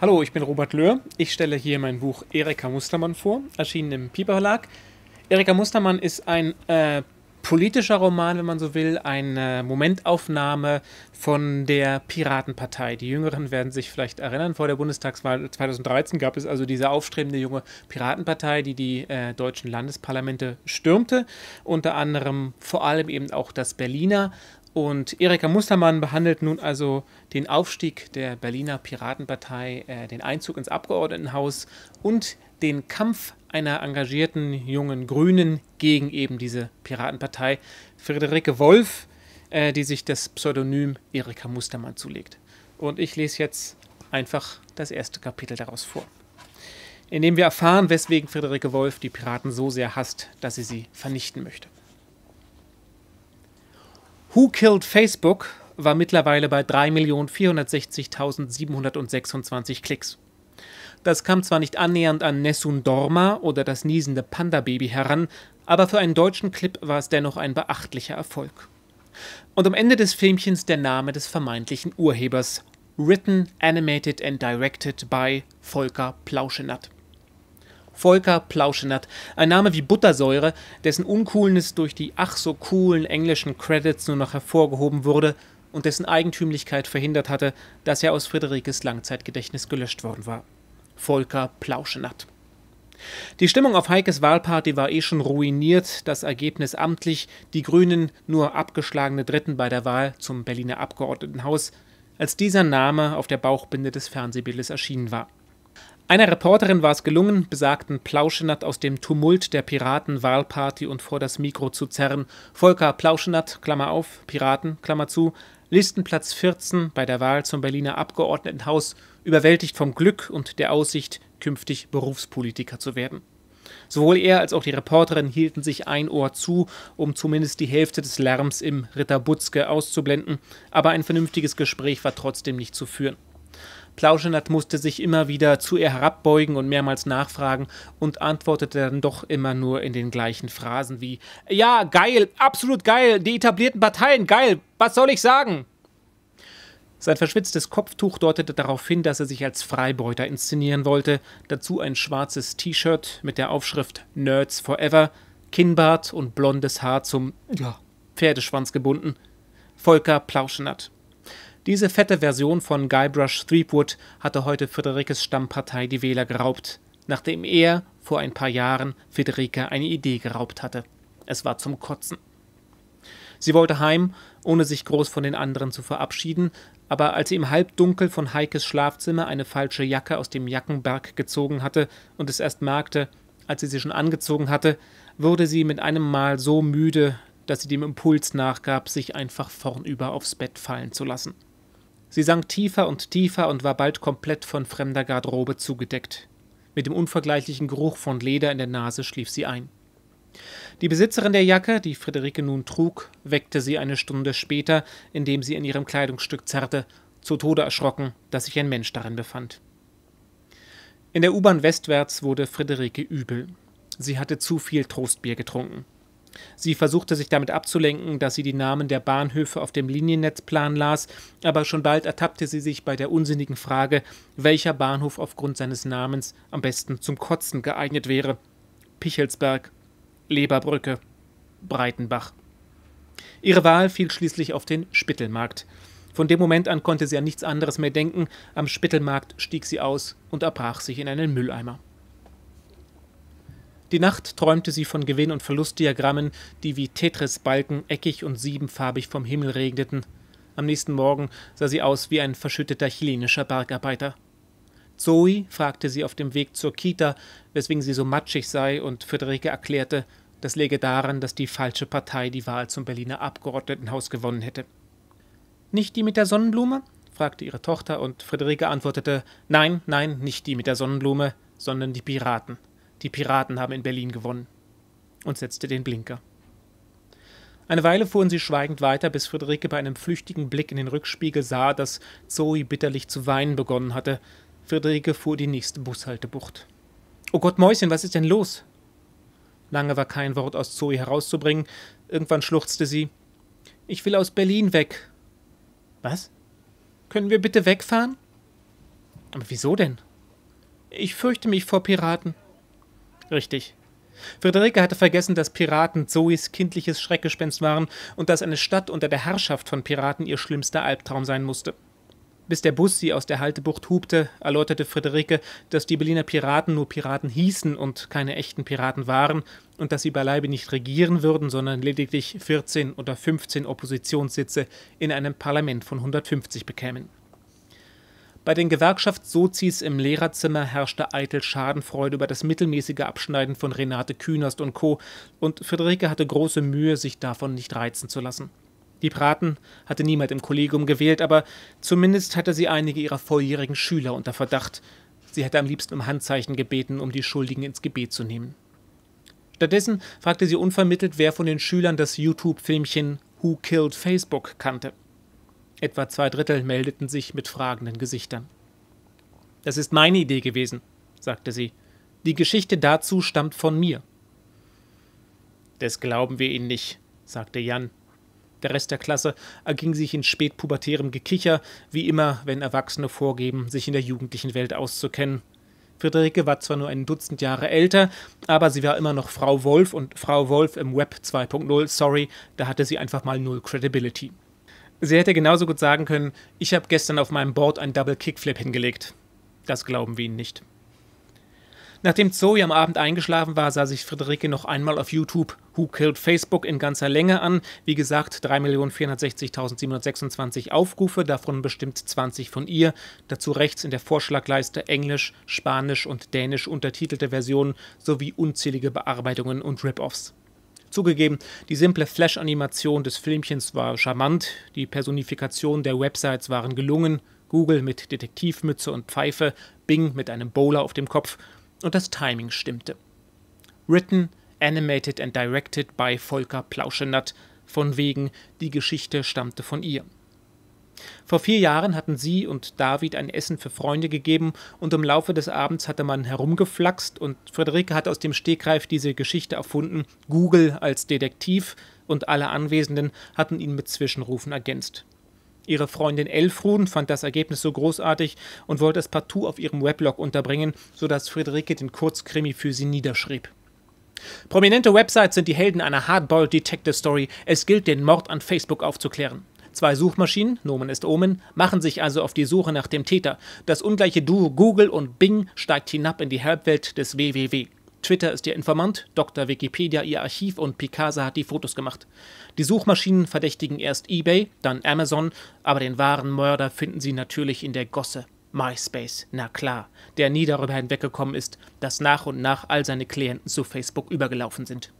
Hallo, ich bin Robert Löhr. Ich stelle hier mein Buch Erika Mustermann vor, erschienen im Piper Verlag. Erika Mustermann ist ein äh, politischer Roman, wenn man so will, eine Momentaufnahme von der Piratenpartei. Die Jüngeren werden sich vielleicht erinnern, vor der Bundestagswahl 2013 gab es also diese aufstrebende junge Piratenpartei, die die äh, deutschen Landesparlamente stürmte, unter anderem vor allem eben auch das Berliner und Erika Mustermann behandelt nun also den Aufstieg der Berliner Piratenpartei, äh, den Einzug ins Abgeordnetenhaus und den Kampf einer engagierten jungen Grünen gegen eben diese Piratenpartei, Friederike Wolf, äh, die sich das Pseudonym Erika Mustermann zulegt. Und ich lese jetzt einfach das erste Kapitel daraus vor, in dem wir erfahren, weswegen Friederike Wolf die Piraten so sehr hasst, dass sie sie vernichten möchte. Who Killed Facebook war mittlerweile bei 3.460.726 Klicks. Das kam zwar nicht annähernd an Nessun Dorma oder das niesende Panda-Baby heran, aber für einen deutschen Clip war es dennoch ein beachtlicher Erfolg. Und am Ende des Filmchens der Name des vermeintlichen Urhebers: Written, Animated and Directed by Volker Plauschenat. Volker Plauschenert, ein Name wie Buttersäure, dessen Uncoolness durch die ach so coolen englischen Credits nur noch hervorgehoben wurde und dessen Eigentümlichkeit verhindert hatte, dass er aus Friederikes Langzeitgedächtnis gelöscht worden war. Volker Plauschenert. Die Stimmung auf Heikes Wahlparty war eh schon ruiniert, das Ergebnis amtlich, die Grünen nur abgeschlagene Dritten bei der Wahl zum Berliner Abgeordnetenhaus, als dieser Name auf der Bauchbinde des Fernsehbildes erschienen war. Einer Reporterin war es gelungen, besagten Plauschenat aus dem Tumult der Piratenwahlparty und vor das Mikro zu zerren. Volker Plauschenat, Klammer auf, Piraten, Klammer zu, Listenplatz 14 bei der Wahl zum Berliner Abgeordnetenhaus, überwältigt vom Glück und der Aussicht, künftig Berufspolitiker zu werden. Sowohl er als auch die Reporterin hielten sich ein Ohr zu, um zumindest die Hälfte des Lärms im Ritter Butzke auszublenden, aber ein vernünftiges Gespräch war trotzdem nicht zu führen. Plauschenert musste sich immer wieder zu ihr herabbeugen und mehrmals nachfragen und antwortete dann doch immer nur in den gleichen Phrasen wie Ja, geil, absolut geil, die etablierten Parteien, geil, was soll ich sagen? Sein verschwitztes Kopftuch deutete darauf hin, dass er sich als Freibeuter inszenieren wollte, dazu ein schwarzes T-Shirt mit der Aufschrift Nerds Forever, Kinnbart und blondes Haar zum ja, Pferdeschwanz gebunden. Volker Plauschenert. Diese fette Version von Guybrush Threepwood hatte heute Friederikes Stammpartei die Wähler geraubt, nachdem er vor ein paar Jahren Friederike eine Idee geraubt hatte. Es war zum Kotzen. Sie wollte heim, ohne sich groß von den anderen zu verabschieden, aber als sie im Halbdunkel von Heikes Schlafzimmer eine falsche Jacke aus dem Jackenberg gezogen hatte und es erst merkte, als sie sie schon angezogen hatte, wurde sie mit einem Mal so müde, dass sie dem Impuls nachgab, sich einfach vornüber aufs Bett fallen zu lassen. Sie sank tiefer und tiefer und war bald komplett von fremder Garderobe zugedeckt. Mit dem unvergleichlichen Geruch von Leder in der Nase schlief sie ein. Die Besitzerin der Jacke, die Friederike nun trug, weckte sie eine Stunde später, indem sie in ihrem Kleidungsstück zerrte, zu Tode erschrocken, dass sich ein Mensch darin befand. In der U-Bahn westwärts wurde Friederike übel. Sie hatte zu viel Trostbier getrunken. Sie versuchte sich damit abzulenken, dass sie die Namen der Bahnhöfe auf dem Liniennetzplan las, aber schon bald ertappte sie sich bei der unsinnigen Frage, welcher Bahnhof aufgrund seines Namens am besten zum Kotzen geeignet wäre. Pichelsberg, Leberbrücke, Breitenbach. Ihre Wahl fiel schließlich auf den Spittelmarkt. Von dem Moment an konnte sie an nichts anderes mehr denken, am Spittelmarkt stieg sie aus und erbrach sich in einen Mülleimer. Die Nacht träumte sie von Gewinn- und Verlustdiagrammen, die wie Tetris-Balken eckig und siebenfarbig vom Himmel regneten. Am nächsten Morgen sah sie aus wie ein verschütteter chilenischer Bergarbeiter. Zoe fragte sie auf dem Weg zur Kita, weswegen sie so matschig sei, und Friederike erklärte, das läge daran, dass die falsche Partei die Wahl zum Berliner Abgeordnetenhaus gewonnen hätte. Nicht die mit der Sonnenblume? fragte ihre Tochter, und Friederike antwortete Nein, nein, nicht die mit der Sonnenblume, sondern die Piraten. Die Piraten haben in Berlin gewonnen. Und setzte den Blinker. Eine Weile fuhren sie schweigend weiter, bis Friederike bei einem flüchtigen Blick in den Rückspiegel sah, dass Zoe bitterlich zu weinen begonnen hatte. Friederike fuhr die nächste Bushaltebucht. Oh Gott, Mäuschen, was ist denn los? Lange war kein Wort aus Zoe herauszubringen. Irgendwann schluchzte sie. Ich will aus Berlin weg. Was? Können wir bitte wegfahren? Aber wieso denn? Ich fürchte mich vor Piraten. Richtig. Friederike hatte vergessen, dass Piraten Zoes kindliches Schreckgespenst waren und dass eine Stadt unter der Herrschaft von Piraten ihr schlimmster Albtraum sein musste. Bis der Bus sie aus der Haltebucht hubte, erläuterte Friederike, dass die Berliner Piraten nur Piraten hießen und keine echten Piraten waren und dass sie beileibe nicht regieren würden, sondern lediglich 14 oder 15 Oppositionssitze in einem Parlament von 150 bekämen. Bei den Gewerkschaftssozis im Lehrerzimmer herrschte eitel Schadenfreude über das mittelmäßige Abschneiden von Renate Kühnerst und Co. und Friederike hatte große Mühe, sich davon nicht reizen zu lassen. Die Braten hatte niemand im Kollegium gewählt, aber zumindest hatte sie einige ihrer volljährigen Schüler unter Verdacht. Sie hätte am liebsten um Handzeichen gebeten, um die Schuldigen ins Gebet zu nehmen. Stattdessen fragte sie unvermittelt, wer von den Schülern das YouTube-Filmchen Who Killed Facebook kannte. Etwa zwei Drittel meldeten sich mit fragenden Gesichtern. Das ist meine Idee gewesen, sagte sie. Die Geschichte dazu stammt von mir. Das glauben wir Ihnen nicht, sagte Jan. Der Rest der Klasse erging sich in spätpubertärem Gekicher, wie immer, wenn Erwachsene vorgeben, sich in der jugendlichen Welt auszukennen. Friederike war zwar nur ein Dutzend Jahre älter, aber sie war immer noch Frau Wolf und Frau Wolf im Web 2.0, sorry, da hatte sie einfach mal null Credibility. Sie hätte genauso gut sagen können, ich habe gestern auf meinem Board einen Double Kickflip hingelegt. Das glauben wir Ihnen nicht. Nachdem Zoe am Abend eingeschlafen war, sah sich Friederike noch einmal auf YouTube Who Killed Facebook in ganzer Länge an. Wie gesagt, 3.460.726 Aufrufe, davon bestimmt 20 von ihr. Dazu rechts in der Vorschlagleiste Englisch, Spanisch und Dänisch untertitelte Versionen sowie unzählige Bearbeitungen und Rip-Offs. Zugegeben, die simple Flash-Animation des Filmchens war charmant, die Personifikation der Websites waren gelungen, Google mit Detektivmütze und Pfeife, Bing mit einem Bowler auf dem Kopf und das Timing stimmte. Written, animated and directed by Volker Plauschenatt, von wegen, die Geschichte stammte von ihr. Vor vier Jahren hatten sie und David ein Essen für Freunde gegeben und im Laufe des Abends hatte man herumgeflaxt und Friederike hat aus dem Stegreif diese Geschichte erfunden, Google als Detektiv und alle Anwesenden hatten ihn mit Zwischenrufen ergänzt. Ihre Freundin Elfrun fand das Ergebnis so großartig und wollte es partout auf ihrem Weblog unterbringen, sodass Friederike den Kurzkrimi für sie niederschrieb. Prominente Websites sind die Helden einer Hardball Detective Story. Es gilt, den Mord an Facebook aufzuklären. Zwei Suchmaschinen, Nomen ist Omen, machen sich also auf die Suche nach dem Täter. Das ungleiche Duo Google und Bing steigt hinab in die Halbwelt des WWW. Twitter ist ihr Informant, Dr. Wikipedia ihr Archiv und Picasa hat die Fotos gemacht. Die Suchmaschinen verdächtigen erst eBay, dann Amazon, aber den wahren Mörder finden sie natürlich in der Gosse. MySpace, na klar, der nie darüber hinweggekommen ist, dass nach und nach all seine Klienten zu Facebook übergelaufen sind.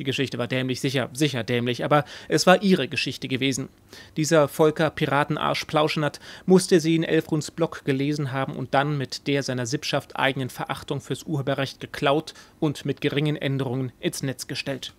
Die Geschichte war dämlich, sicher, sicher dämlich, aber es war ihre Geschichte gewesen. Dieser Volker Piratenarsch Plauschenert musste sie in Elfruns Blog gelesen haben und dann mit der seiner Sippschaft eigenen Verachtung fürs Urheberrecht geklaut und mit geringen Änderungen ins Netz gestellt.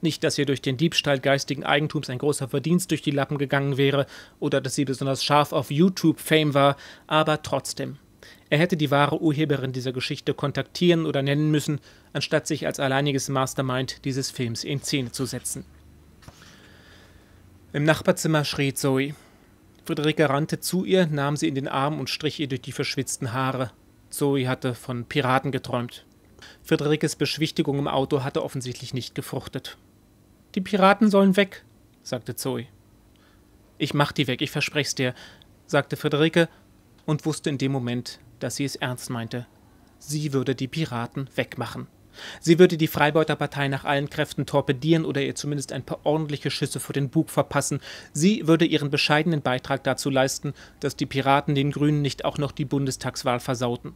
Nicht, dass ihr durch den Diebstahl geistigen Eigentums ein großer Verdienst durch die Lappen gegangen wäre oder dass sie besonders scharf auf YouTube-Fame war, aber trotzdem, er hätte die wahre Urheberin dieser Geschichte kontaktieren oder nennen müssen, anstatt sich als alleiniges Mastermind dieses Films in Szene zu setzen. Im Nachbarzimmer schrie Zoe. Friederike rannte zu ihr, nahm sie in den Arm und strich ihr durch die verschwitzten Haare. Zoe hatte von Piraten geträumt. Friederikes Beschwichtigung im Auto hatte offensichtlich nicht gefruchtet. Die Piraten sollen weg, sagte Zoe. Ich mach die weg, ich versprech's dir, sagte Friederike und wusste in dem Moment, dass sie es ernst meinte. Sie würde die Piraten wegmachen. Sie würde die Freibeuterpartei nach allen Kräften torpedieren oder ihr zumindest ein paar ordentliche Schüsse vor den Bug verpassen. Sie würde ihren bescheidenen Beitrag dazu leisten, dass die Piraten den Grünen nicht auch noch die Bundestagswahl versauten.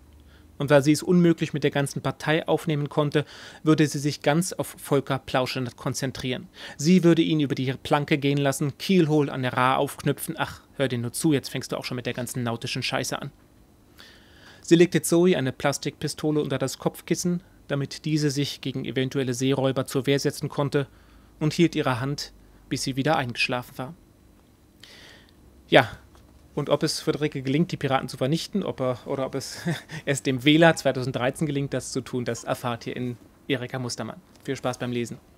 Und weil sie es unmöglich mit der ganzen Partei aufnehmen konnte, würde sie sich ganz auf Volker Plauschen konzentrieren. Sie würde ihn über die Planke gehen lassen, Kielhol an der Ra aufknüpfen. Ach, hör dir nur zu, jetzt fängst du auch schon mit der ganzen nautischen Scheiße an. Sie legte Zoe eine Plastikpistole unter das Kopfkissen, damit diese sich gegen eventuelle Seeräuber zur Wehr setzen konnte, und hielt ihre Hand, bis sie wieder eingeschlafen war. Ja, und ob es Friederike gelingt, die Piraten zu vernichten, ob er, oder ob es erst dem Wähler 2013 gelingt, das zu tun, das erfahrt ihr in Erika Mustermann. Viel Spaß beim Lesen.